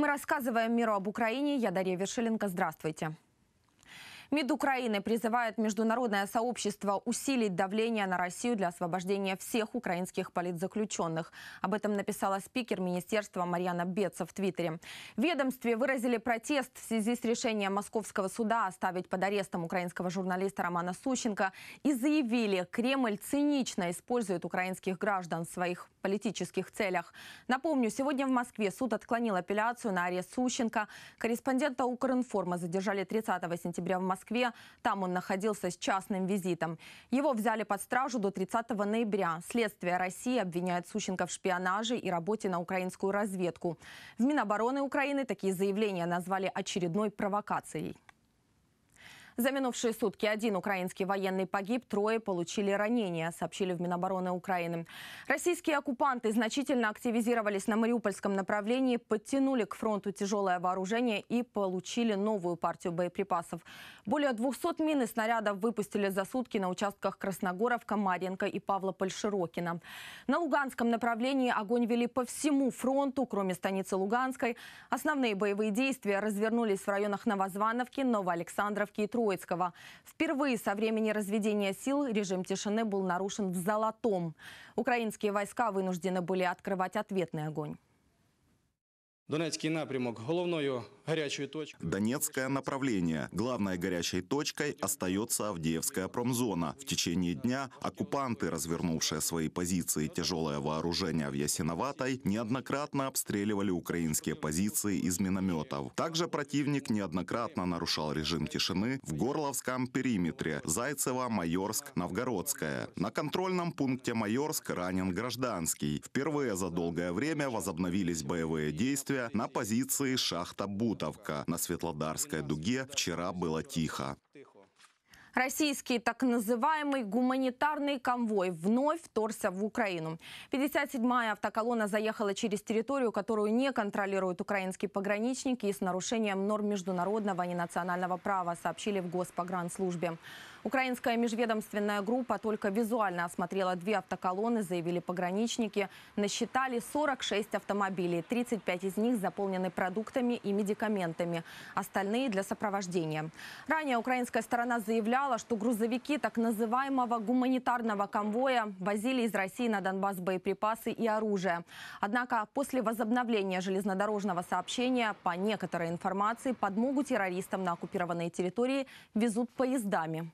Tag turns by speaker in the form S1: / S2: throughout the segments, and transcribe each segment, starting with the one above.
S1: Мы рассказываем миру об Украине. Я Дарья Вершилинка. Здравствуйте. МИД Украины призывает международное сообщество усилить давление на Россию для освобождения всех украинских политзаключенных. Об этом написала спикер министерства Марьяна Беца в Твиттере. В ведомстве выразили протест в связи с решением московского суда оставить под арестом украинского журналиста Романа Сущенко и заявили, Кремль цинично использует украинских граждан в своих политических целях. Напомню, сегодня в Москве суд отклонил апелляцию на арест Сущенко. Корреспондента Укринформа задержали 30 сентября в Москве. Там он находился с частным визитом. Его взяли под стражу до 30 ноября. Следствие России обвиняет Сущенко в шпионаже и работе на украинскую разведку. В Минобороны Украины такие заявления назвали очередной провокацией. За минувшие сутки один украинский военный погиб, трое получили ранения, сообщили в Минобороны Украины. Российские оккупанты значительно активизировались на Мариупольском направлении, подтянули к фронту тяжелое вооружение и получили новую партию боеприпасов. Более 200 мин и снарядов выпустили за сутки на участках Красногоровка, Марьенко и Павлополь-Широкина. На Луганском направлении огонь вели по всему фронту, кроме станицы Луганской. Основные боевые действия развернулись в районах Новозвановки, Новоалександровки и Трудовки. Троицкого. Впервые со времени разведения сил режим тишины был нарушен в Золотом. Украинские войска вынуждены были открывать ответный огонь.
S2: Донецкий
S3: напрямок головною горячей точкой. Донецкое направление. Главной горячей точкой остается Авдеевская промзона. В течение дня оккупанты, развернувшие свои позиции тяжелое вооружение в Ясиноватой, неоднократно обстреливали украинские позиции из минометов. Также противник неоднократно нарушал режим тишины в Горловском периметре Зайцево, Майорск, Новгородская. На контрольном пункте Майорск ранен гражданский. Впервые за долгое время возобновились боевые действия на позиции шахта Бутовка. На Светлодарской дуге вчера было тихо.
S1: Российский так называемый гуманитарный конвой вновь вторгся в Украину. 57-я автоколонна заехала через территорию, которую не контролируют украинские пограничники и с нарушением норм международного и национального права, сообщили в Госпогранслужбе. Украинская межведомственная группа только визуально осмотрела две автоколонны, заявили пограничники. Насчитали 46 автомобилей. 35 из них заполнены продуктами и медикаментами. Остальные для сопровождения. Ранее украинская сторона заявляла, заявляла, что грузовики так называемого гуманитарного конвоя возили из России на Донбасс боеприпасы и оружие. Однако после возобновления железнодорожного сообщения, по некоторой информации, подмогу террористам на оккупированной территории везут поездами.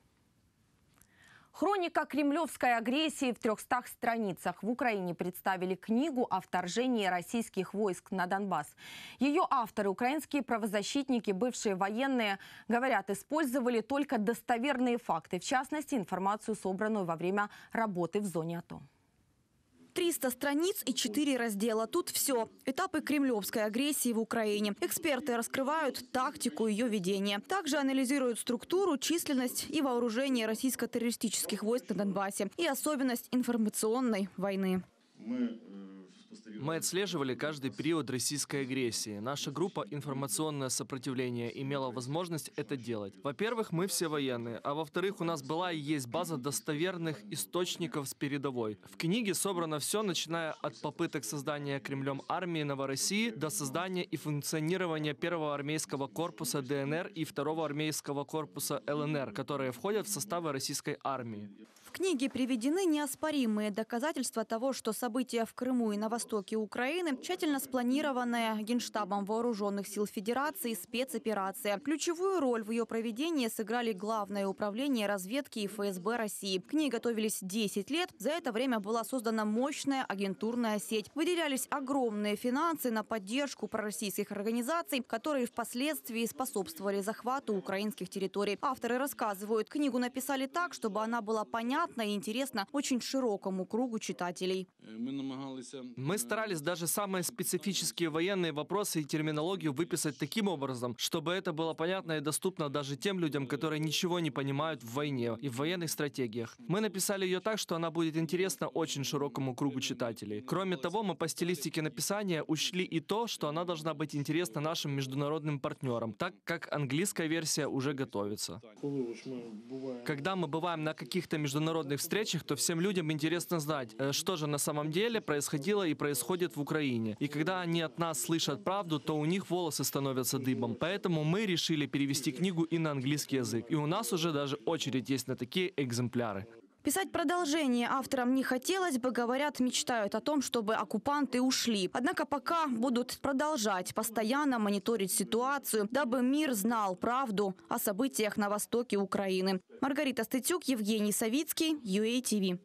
S1: Хроника кремлевской агрессии в 300 страницах. В Украине представили книгу о вторжении российских войск на Донбасс. Ее авторы, украинские правозащитники, бывшие военные, говорят, использовали только достоверные факты, в частности, информацию, собранную во время работы в зоне АТО.
S4: 300 страниц и 4 раздела. Тут все. Этапы кремлевской агрессии в Украине. Эксперты раскрывают тактику ее ведения. Также анализируют структуру, численность и вооружение российско-террористических войск на Донбассе и особенность информационной войны.
S3: Мы
S2: мы отслеживали каждый период российской агрессии. Наша группа «Информационное сопротивление» имела возможность это делать. Во-первых, мы все военные, а во-вторых, у нас была и есть база достоверных источников с передовой. В книге собрано все, начиная от попыток создания Кремлем армии Новороссии до создания и функционирования первого армейского корпуса ДНР и второго армейского корпуса ЛНР, которые входят в составы российской армии
S4: книге приведены неоспоримые доказательства того, что события в Крыму и на востоке Украины тщательно спланированная Генштабом Вооруженных сил Федерации спецоперация. Ключевую роль в ее проведении сыграли Главное управление разведки и ФСБ России. К ней готовились 10 лет. За это время была создана мощная агентурная сеть. Выделялись огромные финансы на поддержку пророссийских организаций, которые впоследствии способствовали захвату украинских территорий. Авторы рассказывают, книгу написали так, чтобы она была понятна понятно и интересно очень широкому кругу читателей.
S2: Мы старались даже самые специфические военные вопросы и терминологию выписать таким образом, чтобы это было понятно и доступно даже тем людям, которые ничего не понимают в войне и в военных стратегиях. Мы написали ее так, что она будет интересна очень широкому кругу читателей. Кроме того, мы по стилистике написания учли и то, что она должна быть интересна нашим международным партнерам, так как английская версия уже готовится. Когда мы бываем на каких-то международных международных встречах, то всем людям интересно знать, э, что же на самом деле происходило и происходит в Украине. И когда они от нас слышат правду, то у них волосы становятся дыбом. Поэтому мы решили перевести книгу и на английский язык. И у нас уже даже очередь есть на такие экземпляры.
S4: Писать продолжение авторам не хотелось бы, говорят, мечтают о том, чтобы оккупанты ушли. Однако пока будут продолжать постоянно мониторить ситуацию, дабы мир знал правду о событиях на востоке Украины. Маргарита Стытюк, Евгений Савицкий, UATV.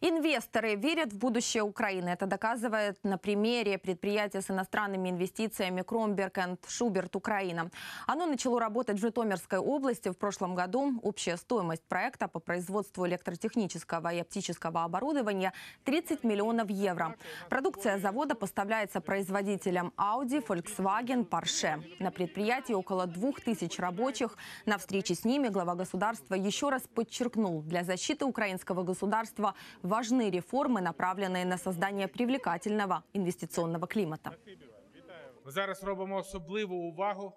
S1: Инвесторы верят в будущее Украины. Это доказывает на примере предприятия с иностранными инвестициями Кромберг энд Шуберт Украина. Оно начало работать в Житомирской области в прошлом году. Общая стоимость проекта по производству электротехнического и оптического оборудования 30 миллионов евро. Продукция завода поставляется производителям Audi, Volkswagen, Porsche. На предприятии около 2000 рабочих. На встрече с ними глава государства еще раз подчеркнул, для защиты украинского государства важны реформы, направленные на создание привлекательного инвестиционного климата.
S5: Зараз робимо особливу увагу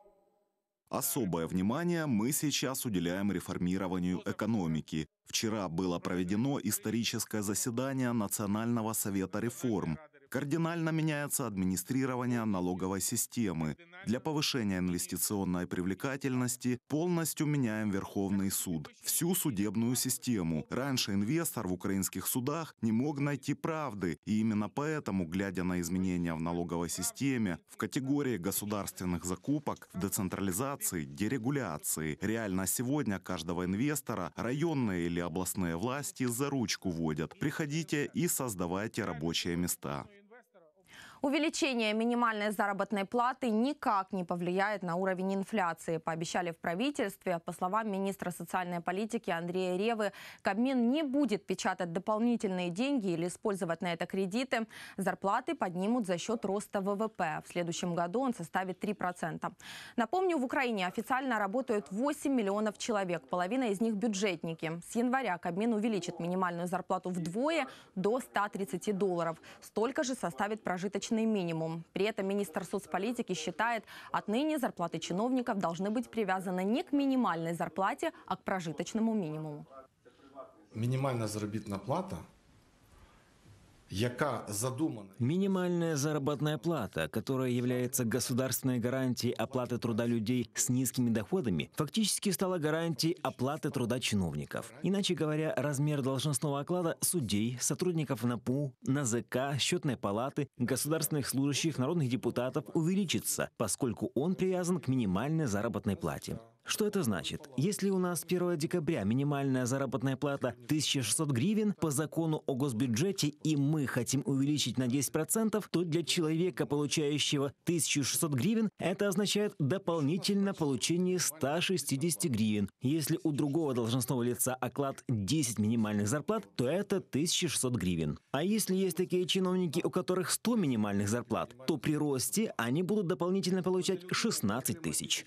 S3: Особое внимание мы сейчас уделяем реформированию экономики. Вчера было проведено историческое заседание Национального совета реформ, Кардинально меняется администрирование налоговой системы. Для повышения инвестиционной привлекательности полностью меняем Верховный суд, всю судебную систему. Раньше инвестор в украинских судах не мог найти правды, и именно поэтому, глядя на изменения в налоговой системе, в категории государственных закупок, в децентрализации, дерегуляции, реально сегодня каждого инвестора районные или областные власти за ручку водят. Приходите и создавайте рабочие места.
S1: Увеличение минимальной заработной платы никак не повлияет на уровень инфляции, пообещали в правительстве. По словам министра социальной политики Андрея Ревы, Кабмин не будет печатать дополнительные деньги или использовать на это кредиты. Зарплаты поднимут за счет роста ВВП. В следующем году он составит 3%. Напомню, в Украине официально работают 8 миллионов человек. Половина из них бюджетники. С января Кабмин увеличит минимальную зарплату вдвое до 130 долларов. Столько же составит прожиточный прожиточный минимум. При этом министр соцполитики считает, отныне зарплаты чиновников должны быть привязаны не к минимальной зарплате, а к прожиточному минимуму.
S2: Минимальная заработная плата – яка задумана.
S5: Минимальная заработная плата, которая является государственной гарантией оплаты труда людей с низкими доходами, фактически стала гарантией оплаты труда чиновников. Иначе говоря, размер должностного оклада судей, сотрудников НАПУ, НЗК, счетной палаты, государственных служащих, народных депутатов увеличится, поскольку он привязан к минимальной заработной плате. Что это значит? Если у нас 1 декабря минимальная заработная плата 1600 гривен по закону о госбюджете, и мы хотим увеличить на 10%, то для человека, получающего 1600 гривен, это означает дополнительно получение 160 гривен. Если у другого должностного лица оклад 10 минимальных зарплат, то это 1600 гривен. А если есть такие чиновники, у которых 100 минимальных зарплат, то при росте они будут дополнительно получать 16 тысяч.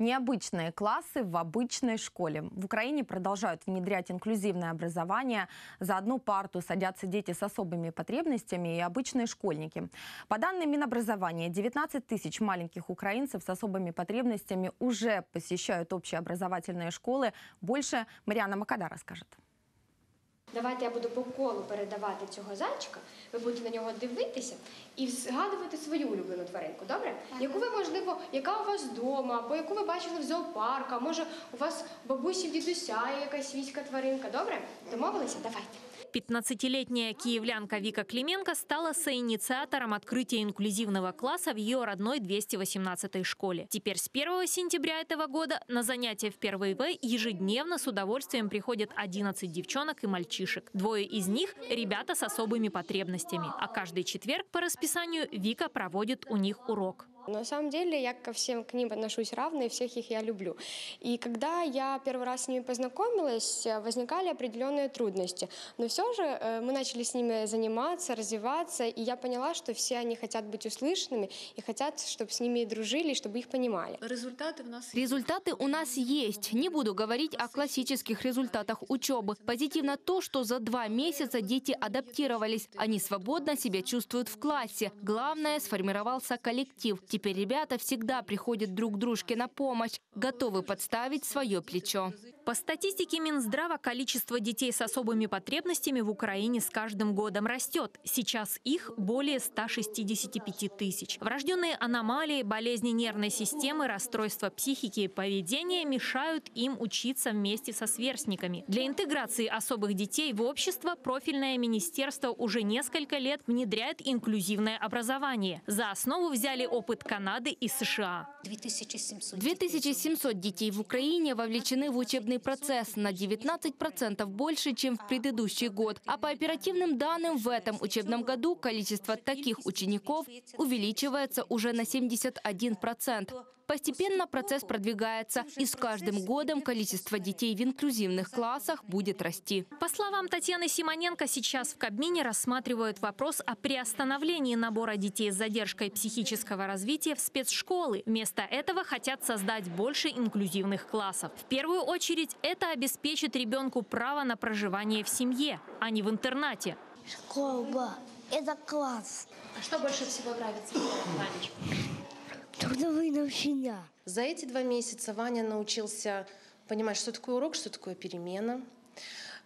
S1: Необычные классы в обычной школе. В Украине продолжают внедрять инклюзивное образование. За одну парту садятся дети с особыми потребностями и обычные школьники. По данным Минобразования, 19 тысяч маленьких украинцев с особыми потребностями уже посещают общеобразовательные школы. Больше Мариана Макада расскажет.
S4: Давайте я буду по колу передавати цього зайчика, ви будете на нього дивитися і згадувати свою улюблену тваринку, добре? Ага. Яку ви, можливо, яка у вас вдома, або яку ви бачили в зоопарку, може у вас бабусі, дідуся є якась війська тваринка, добре? Домовилися? Давайте.
S6: 15-летняя киевлянка Вика Клименко стала соинициатором открытия инклюзивного класса в ее родной 218-й школе. Теперь с 1 сентября этого года на занятия в 1 В ежедневно с удовольствием приходят 11 девчонок и мальчишек. Двое из них – ребята с особыми потребностями. А каждый четверг по расписанию Вика проводит у них урок.
S4: На самом деле я ко всем к ним отношусь равно, и всех их я люблю. И когда я первый раз с ними познакомилась, э, возникали определенные трудности. Но все же э, мы начали с ними заниматься, развиваться, и я поняла, что все они хотят быть услышанными и хотят, чтобы с ними дружили, чтобы их понимали.
S5: Результаты у нас
S4: Результаты у нас есть. Не буду говорить о классических результатах учебы. Позитивно
S6: то, что за два месяца дети адаптировались. Они свободно себя чувствуют в классе. Главное, сформировался коллектив. Теперь ребята всегда приходят друг дружке на помощь, готовы подставить свое плечо. По статистике Минздрава, количество детей с особыми потребностями в Украине с каждым годом растет. Сейчас их более 165 тысяч. Врожденные аномалии, болезни нервной системы, расстройства психики и поведения мешают им учиться вместе со сверстниками. Для интеграции особых детей в общество профильное министерство уже несколько лет внедряет инклюзивное образование. За основу взяли опыт Канады и США. 2700 детей в Украине вовлечены в учебный судебный процесс на 19% больше, чем в предыдущий год. А по оперативным данным, в этом учебном году количество таких учеников увеличивается уже на 71%. Постепенно процесс продвигается, и с каждым годом количество детей в инклюзивных классах будет расти. По словам Татьяны Симоненко, сейчас в Кабмине рассматривают вопрос о приостановлении набора детей с задержкой психического развития в спецшколы. Вместо этого хотят создать больше инклюзивных классов. В первую очередь это обеспечит ребенку право на проживание в семье, а не в интернате.
S4: Школа – это класс. А что
S1: больше всего нравится? Трудовые научения. За эти два месяца Ваня научился понимать, что такое урок, что такое перемена.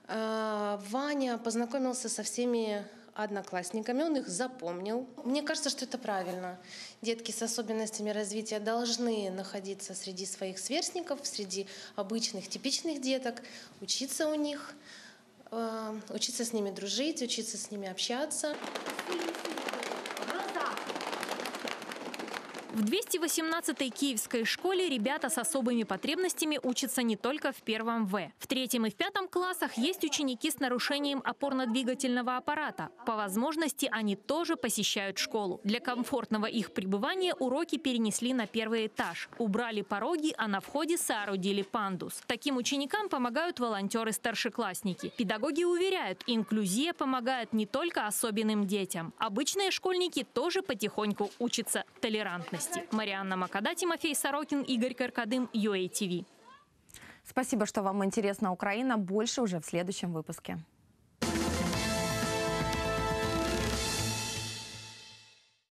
S1: А, Ваня познакомился со всеми одноклассниками, он их запомнил. Мне кажется, что это правильно. Детки с особенностями развития должны находиться среди своих сверстников, среди обычных, типичных деток, учиться у них, а, учиться с ними дружить, учиться с ними общаться.
S6: В 218-й киевской школе ребята с особыми потребностями учатся не только в первом В. В третьем и в пятом классах есть ученики с нарушением опорно-двигательного аппарата. По возможности они тоже посещают школу. Для комфортного их пребывания уроки перенесли на первый этаж. Убрали пороги, а на входе соорудили пандус. Таким ученикам помогают волонтеры-старшеклассники. Педагоги уверяют, инклюзия помогает не только особенным детям. Обычные школьники тоже потихоньку учатся толерантности власти. Марианна Макада, Тимофей Сорокин, Игорь Каркадым, ЮАТВ.
S1: Спасибо, что вам интересна Украина. Больше уже в следующем
S2: выпуске.